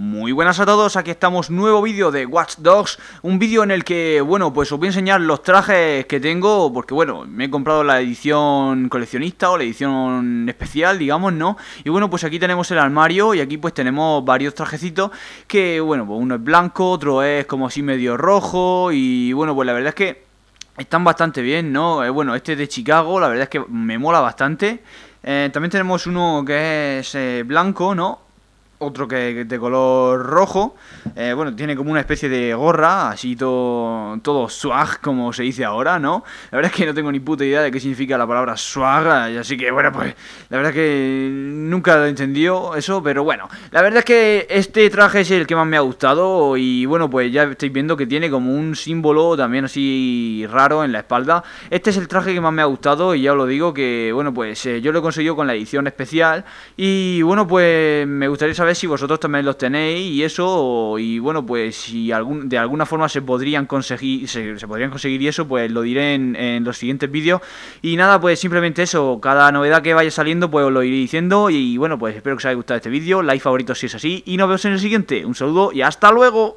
Muy buenas a todos, aquí estamos, nuevo vídeo de Watch Dogs Un vídeo en el que, bueno, pues os voy a enseñar los trajes que tengo Porque, bueno, me he comprado la edición coleccionista o la edición especial, digamos, ¿no? Y bueno, pues aquí tenemos el armario y aquí pues tenemos varios trajecitos Que, bueno, pues uno es blanco, otro es como así medio rojo Y, bueno, pues la verdad es que están bastante bien, ¿no? Eh, bueno, este es de Chicago, la verdad es que me mola bastante eh, También tenemos uno que es eh, blanco, ¿no? otro que de color rojo. Eh, bueno, tiene como una especie de gorra, así todo, todo swag, como se dice ahora, ¿no? La verdad es que no tengo ni puta idea de qué significa la palabra swag, eh, así que bueno, pues la verdad es que nunca lo entendió eso, pero bueno, la verdad es que este traje es el que más me ha gustado y bueno, pues ya estáis viendo que tiene como un símbolo también así raro en la espalda. Este es el traje que más me ha gustado y ya os lo digo que, bueno, pues eh, yo lo he conseguido con la edición especial y bueno, pues me gustaría saber si vosotros también los tenéis y eso, y bueno, pues si algún, de alguna forma se podrían conseguir, se, podrían conseguir y eso, pues lo diré en, en, los siguientes vídeos. Y nada, pues simplemente eso, cada novedad que vaya saliendo, pues os lo iré diciendo. Y bueno, pues espero que os haya gustado este vídeo, like favorito si es así, y nos vemos en el siguiente. Un saludo y hasta luego.